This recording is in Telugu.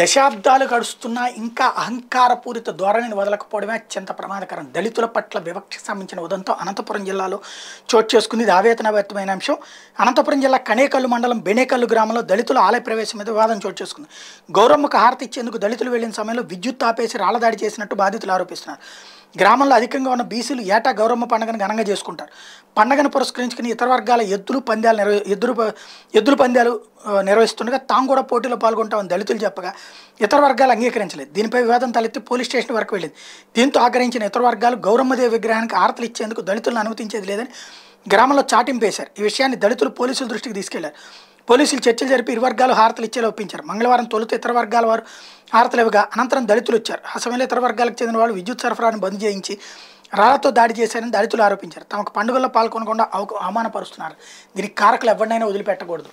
దశాబ్దాలు గడుస్తున్నా ఇంకా అహంకారపూరిత ధోరణిని వదలకపోవడమే అత్యంత ప్రమాదకరం దళితుల పట్ల వివక్ష సంబంధించిన ఉదంతో అనంతపురం జిల్లాలో చోటు చేసుకుంది ఇది వ్యక్తమైన అంశం అనంతపురం జిల్లా కనేకల్లు మండలం బెనేకల్లు గ్రామంలో దళితుల ఆలయ ప్రవేశం మీద వివాదం చోటు చేసుకుంది గౌరమ్మకు హారతి ఇచ్చేందుకు దళితులు వెళ్లిన సమయంలో విద్యుత్ ఆపేసి రాళ్లదాడి చేసినట్టు బాధితులు ఆరోపిస్తున్నారు గ్రామంలో అధికంగా ఉన్న బీసీలు ఏటా గౌరమ్మ పండుగను ఘనంగా చేసుకుంటారు పండగను పురస్కరించుకుని ఇతర వర్గాల ఎద్దులు పందాలు నిర్వ ఎద్దులు ఎద్దులు పందాలు నిర్వహిస్తుండగా తాము కూడా పోటీలో పాల్గొంటామని దళితులు చెప్పగా ఇతర వర్గాలు అంగీకరించలేదు దీనిపై వివాదం తలెత్తి పోలీస్ స్టేషన్ వరకు వెళ్ళింది దీంతో ఆగ్రహించిన ఇతర వర్గాలు గౌరమ్మదేవి విగ్రహానికి ఆరతలు ఇచ్చేందుకు దళితులను అనుమతించేది లేదని గ్రామంలో చాటింపేశారు ఈ విషయాన్ని దళితులు పోలీసుల దృష్టికి తీసుకెళ్లారు పోలీసులు చర్చలు జరిపి ఇరు వర్గాలు హారతలు ఇచ్చేలా ఒప్పించారు మంగళవారం తొలుత ఇతర వర్గాల వారు హారతలు ఇవ్వగా అనంతరం దళితులు వచ్చారు ఆ సమయంలో ఇతర వర్గాలకు చెందిన వాళ్ళు విద్యుత్ సరఫరాను బంద్ చేయించి రాళ్లతో దాడి చేశారని దళితులు ఆరోపించారు తమకు పండుగల్లో పాల్గొనకుండా అవమానపరుస్తున్నారు దీనికి కారకులు ఎవరినైనా వదిలిపెట్టకూడదు